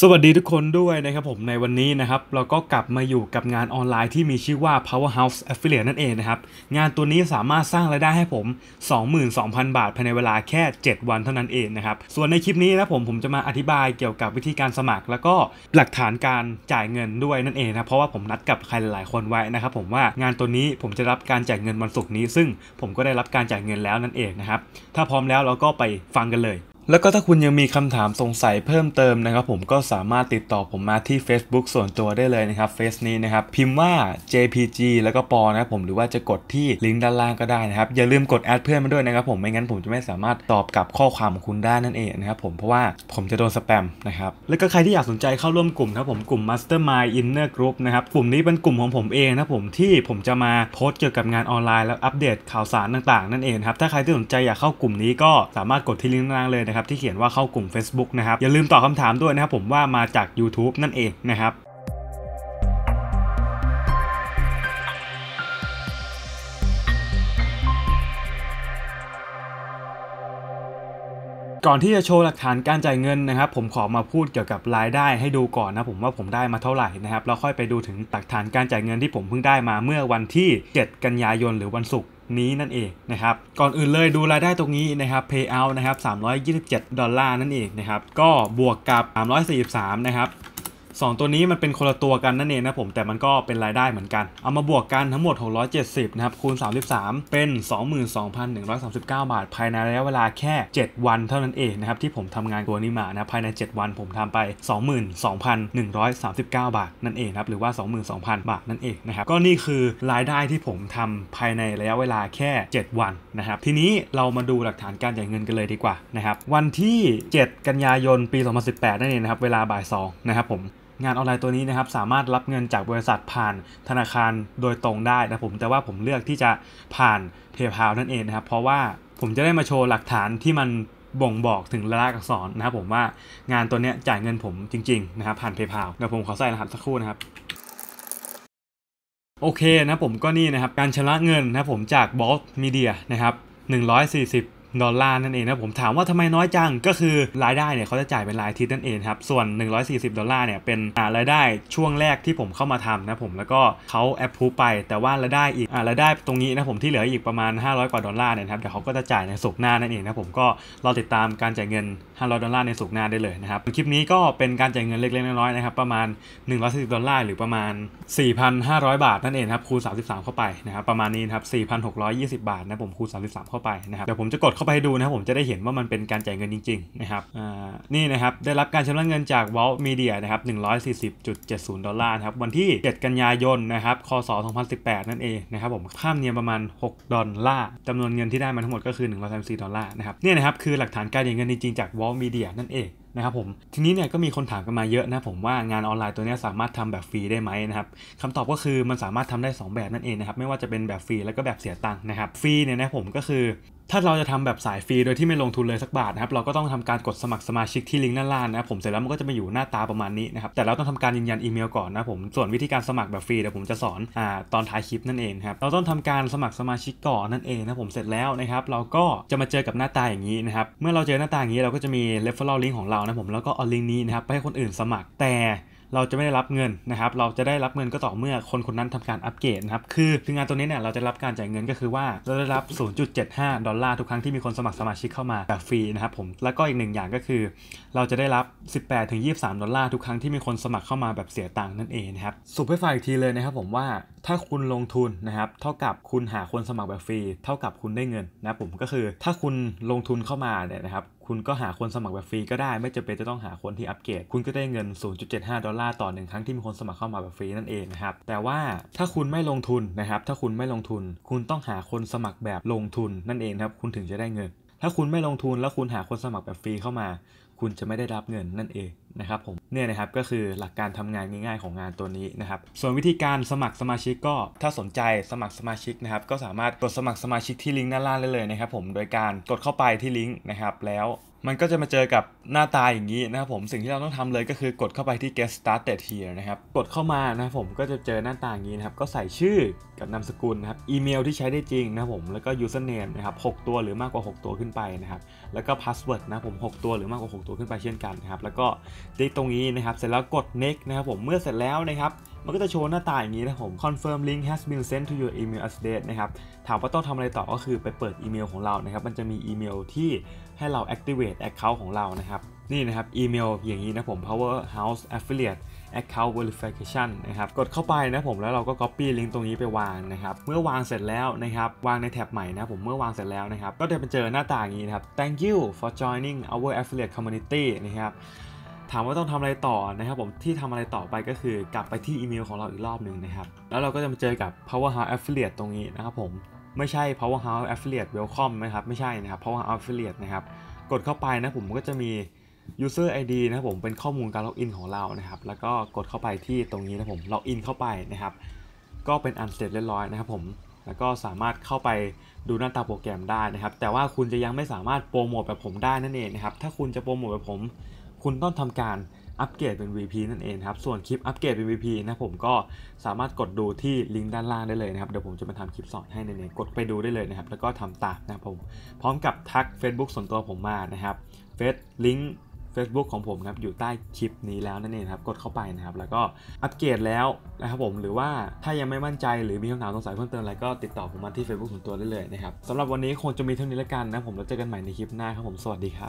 สวัสดีทุกคนด้วยนะครับผมในวันนี้นะครับ เราก็กลับมาอยู่กับงานออนไลน์ที่มีชื่อว่า Powerhouse Affiliate นั่นเองนะครับ งานตัวนี้สามารถสร้างรายได้ให้ผม 22,000 บาทภายในเวลาแค่ 7 วันเท่านั้นเองนะครับ ส่วนในคลิปนี้นะผมผมจะมาอธิบายเกี่ยวกับวิธีการสมัคร แล้วก็หลักฐานการจ่ายเงินด้วยนั่นเองนะเพราะว่าผมนัดกับใครหลายคนไว้นะครับผมว่างานตัวนี้ผมจะรับการจ่ายเงินวันศุกร์นี้ ซึ่งผมก็ได้รับการจ่ายเงินแล้วนั่นเองนะครับถ้าพร้อมแล้วเราก็ไปฟังกันเลยแล้วก็ถ้าคุณยังมีคำถามสงสัยเพิ่มเติมนะครับ ผมก็สามารถติดต่อผมมาที่ Facebook ส่วนตัวได้เลยนะครับเฟซนี้นะครับพิมพ์ว่า JPG แล้วก็ปอนะครับผมหรือว่าจะกดที่ลิงก์ด้านล่างก็ได้นะครับอย่าลืมกดแอดเพื่อนมาด้วยนะครับผมไม่งั้นผมจะไม่สามารถตอบกับข้อความของคุณได้นั่นเองนะครับผมเพราะว่าผมจะโดนสแปมนะครับแล้วก็ใครที่อยากสนใจเข้าร่วมกลุ่มครับผมกลุ่ม Mastermind Inner Group นะครับกลุ่มนี้เป็นกลุ่มของผมเองนะผมที่ผมจะมาโพสเกี่ยวกับงานออนไลน์แล้วอัปเดตข่าวสารต่างๆ นั่นเองครับถ้าใครที่สนใจอยากเข้ากลุ่มนี้ก็สามารถกดที่ลิงก์ด้านล่างเลยนะครับครับที่เขียนว่าเข้ากลุ่ม Facebook นะครับ อย่าลืมตอบคาถามด้วยนะครับ ผมว่ามาจาก YouTube นั่นเองนะครับ ก่อนที่จะโชว์หลักฐานการจ่ายเงินนะครับ ผมขอมาพูดเกี่ยวกับรายได้ให้ดูก่อนนะผมว่าผมได้มาเท่าไหร่นะครับแล้วค่อยไปดูถึงหลักฐานการจ่ายเงินที่ผมเพิ่งได้มาเมื่อวันที่ 7 กันยายนหรือวันศุกร์นี้นั่นเองนะครับ ก่อนอื่นเลยดูรายได้ตรงนี้นะครับ payout นะครับ327 ดอลลาร์นั่นเองนะครับ ก็บวกกับ 343 นะครับ2 ตัวนี้มันเป็นคนละตัวกันนั่นเองนะผมแต่มันก็เป็นรายได้เหมือนกันเอามาบวกกันทั้งหมด 670 นะครับ คูณ 33 เป็น 22,139 บาท ภายในระยะเวลาแค่ 7 วัน เท่านั้นเองนะครับที่ผมทำงานตัวนี้มานะภายใน 7 วันผมทำไป 22,139 บาท นั่นเองครับหรือว่า 22,000 บาทนั่นเองนะครับก็นี่คือรายได้ที่ผมทำภายในระยะเวลาแค่ 7 วันนะครับทีนี้เรามาดูหลักฐานการจ่ายเงินกันเลยดีกว่านะครับวันที่ 7 กันยายนปี 2018 นั่นเองนะครับเวลาบ่าย2นะครับผมงานออนไลน์ตัวนี้นะครับสามารถรับเงินจากบริษัทผ่านธนาคารโดยตรงได้นะผมแต่ว่าผมเลือกที่จะผ่านเพย์พานั่นเองนะครับเพราะว่าผมจะได้มาโชว์หลักฐานที่มันบ่งบอกถึงลาักษณ์อักษรนะครับผมว่างานตัวนี้จ่ายเงินผมจริงๆนะครับผ่านเพย์พาเดี๋ยวผมขอใส่รหัสสักครู่นะครับโอเคนะผมก็นี่นะครับ การชำระเงินนะผมจากบอสมีเดียนะครับ140ดอลลาร์นั่นเองนะผมถามว่าทำไมน้อยจังก็คือรายได้เนี่ยเขาจะจ่ายเป็นรายอาทิตย์นั่นเองครับ ส่วน 140 ดอลลาร์เนี่ยเป็นรายได้ช่วงแรกที่ผมเข้ามาทำนะผมแล้วก็เขาแอปพูไป แต่ว่ารายได้อีกรายได้ตรงนี้นะผมที่เหลืออีกประมาณ 500 กว่าดอลลาร์เนี่ยครับเดี๋ยวเขาก็จะจ่ายในสุกหน้านั่นเองนะผมก็ รอติดตามการจ่ายเงิน 500 ดอลลาร์ในสุกหน้าได้เลยนะครับคลิปนี้ก็เป็นการจ่ายเงินเล็กๆน้อยๆนะครับประมาณ 140 ดอลลาร์หรือประมาณ 4,500 บาทนั่นเองครับคูณ 33 เข้าไปนะครับประมาณนี้ครับ4,620บาทนะผมคูณ33เข้าไปนะครับเดี๋ยวผมจะกดเข้าไปดูนะครับผมจะได้เห็นว่ามันเป็นการจ่ายเงินจริงๆนะครับนี่นะครับ ได้รับการชำระเงินจาก w a l t Media นะครับ140.70ดอลลาร์ครับวันที่ 7 กันยายน นะครับคศ 2018 นั่น เองนะครับผมค่าเนียมประมาณ6ดอลลาร์จำนวนเงินที่ได้มาทั้งหมดก็คือ134ดอลลาร์นะครับนี่นะครับคือหลักฐานการจ่ายเงินจริงๆจาก w a l t Media นั่นเองนะครับผมทีนี้เนี่ยก็มีคนถามกันมาเยอะนะผมว่างานออนไลน์ตัวนี้สามารถทำแบบฟรีได้ไหมนะครับคำตอบก็คือมันสามารถทำได้ 2 แบบนั่นเองนะครับไม่ว่าจะเป็นแบบฟรีแล้วก็แบบเสียตังค์นะครับฟรีเนี่ยนะผมก็คือถ้าเราจะทำแบบสายฟรีโดยที่ไม่ลงทุนเลยสักบาทนะครับเราก็ต้องทำการกดสมัครสมาชิกที่ลิงก์ด้านล่างนะครับผมเสร็จแล้วมันก็จะมาอยู่หน้าตาประมาณนี้นะครับ แต่เราต้องทำการยืนยันอีเมลก่อนนะผมส่วนวิธีการสมัครแบบฟรีเดี๋ยวผมจะสอนอ่าตอนท้ายคลิปนั่นเองครับเราต้องทำการสมัครสมาชิกก่อนนั่นเองนะผมเสร็จแล้วนะครับ เราก็จะมาเจอกับหน้าตาอย่างนี้นะครับเมื่อเราเจอหน้าตาอย่างนี้เราก็จะมี referral link ของเรานะผมแล้วก็เอาลิงก์นี้นะครับไปให้คนอื่นสมัครแต่เราจะไม่ได้รับเงินนะครับ เราจะได้รับเงินก็ต่อเมื่อคนคนนั้นทำการอัปเกรดนะครับ คือคืองานตัวนี้เนี่ย เราจะรับการจ่ายเงินก็คือว่า เราได้รับ 0.75 ดอลลาร์ทุกครั้งที่มีคนสมัครสมาชิกเข้ามาแบบฟรีนะครับผม แล้วก็อีกหนึ่งอย่างก็คือ เราจะได้รับ 18-23 ดอลลาร์ทุกครั้งที่มีคนสมัครเข้ามาแบบเสียตังค์นั่นเองนะครับสุดให้ฟังอีกทีเลยนะครับ ผมว่าถ้าคุณลงทุนนะครับเท่ากับคุณหาคนสมัครแบบฟรีเท่ากับคุณได้เงินนะผมก็คือถ้าคุณลงทุนเข้ามาเนี่ยนะครับคุณก็หาคนสมัครแบบฟรีก็ได้ไม่จำเป็นจะต้องหาคนที่ อัปเกรดคุณก็ได้เงิน 0.75 ดอลลาร์ต่อหนึ่งครั้งที่ มีคน สมัครเข้ามาแบบฟรีนั่นเองนะครับแต่ว่าถ้าคุณไม่ลงทุนนะครับถ้าคุณไม่ลงทุน คุณต้องหาคนสมัครแบบลงทุนนั่นเองครับคุณถึงจะได้เงินถ้าคุณไม่ลงทุนแล้วคุณหาคนสมัครแบบฟรีเข้ามา คุณจะไม่ได้รับเงินนั่นเองนะครับ ผมเนี่ยนะครับก็คือหลักการทำงานง่ายๆ ของงานตัวนี้นะครับ ส่วนวิธีการสมัครสมาชิกก็ ถ้าสนใจสมัครสมาชิกนะครับ ก็สามารถกดสมัครสมาชิกที่ลิงก์ด้านล่างได้เลยนะครับ ผมโดยการกดเข้าไปที่ลิงก์นะครับ แล้วมันก็จะมาเจอกับหน้าตาอย่างนี้นะครับผมสิ่งที่เราต้องทำเลยก็คือกดเข้าไปที่ get started here นะครับกดเข้ามานะครับผมก็จะเจอหน้าตาอย่างนี้นะครับ ก็ใส่ชื่อกับนามสกุลนะครับอีเมลที่ใช้ได้จริงนะครับผมแล้วก็ username นะครับ6 ตัวหรือมากกว่า 6 ตัวขึ้นไปนะครับ แล้วก็ password นะผม 6 ตัวหรือมากกว่า 6 ตัวขึ้นไปเช่นกันนะครับแล้วก็ติ๊กตรงนี้นะครับ เสร็จแล้วกด next นะครับผมเมื่อเสร็จแล้วนะครับมันก็จะโชว์หน้าตาอย่างนี้นะผม confirm link has been sent to your email address นะครับถามว่าต้องทำอะไรต่อก็คือไปเปิดอีเมลของเรา นะครับ มันจะมีอีเมลที่ให้เรา activate account ของเรานะครับนี่นะครับอีเมลอย่างนี้นะผม powerhouse affiliate account verification นะครับกดเข้าไปนะผมแล้วเราก็ copy ลิงก์ตรงนี้ไปวางนะครับเมื่อวางเสร็จแล้วนะครับวางในแท็บใหม่นะผมเมื่อวางเสร็จแล้วนะครับ ก็จะไปเจอหน้าต่างนี้นะครับ thank you for joining our affiliate community นะครับถามว่าต้องทำอะไรต่อนะครับผมที่ทำอะไรต่อไปก็คือกลับไปที่อีเมลของเราอีกรอบหนึ่งนะครับ แล้วเราก็จะมาเจอกับ powerhouse affiliate ตรงนี้นะครับผมไม่ใช่ powerhouse affiliate welcome นะครับไม่ใช่นะครับ powerhouse affiliate นะครับกดเข้าไปนะผมก็จะมี user id นะครับผมเป็นข้อมูลการล็อกอินของเรานะครับ แล้วก็กดเข้าไปที่ตรงนี้นะผมล็อกอินเข้าไปนะครับก็เป็นอันเสร็จเรียบร้อยนะครับผมแล้วก็สามารถเข้าไปดูหน้าตาโปรแกรมได้นะครับ แต่ว่าคุณจะยังไม่สามารถโปรโมทแบบผมได้นั่นเองนะครับถ้าคุณจะโปรโมทแบบผมคุณต้องทำการอัปเกรดเป็น VP นั่นเองครับ ส่วนคลิปอัปเกรดเป็น VP นะผมก็สามารถกดดูที่ลิงก์ด้านล่างได้เลยนะครับ เดี๋ยวผมจะมาทำคลิปสอนให้ในนี้กดไปดูได้เลยนะครับ แล้วก็ทำตามนะผม พร้อมกับทัก Facebook ส่วนตัวผมมานะครับ เฟซลิงก์ Facebook ของผมครับอยู่ใต้คลิปนี้แล้วนั่นเองครับ กดเข้าไปนะครับ แล้วก็อัปเกรดแล้วนะครับผม หรือว่าถ้ายังไม่มั่นใจหรือมีคำถามสงสัยเพิ่มเติมอะไรก็ติดต่อผมมาที่ Facebook ส่วนตัวได้เลยนะครับสำหรับวันนี้คงจะมีเท่านี้แล้วกันนะผมแล้วเจอกันใหม่ในคลิปหน้าครับ ผมสวัสดีครับ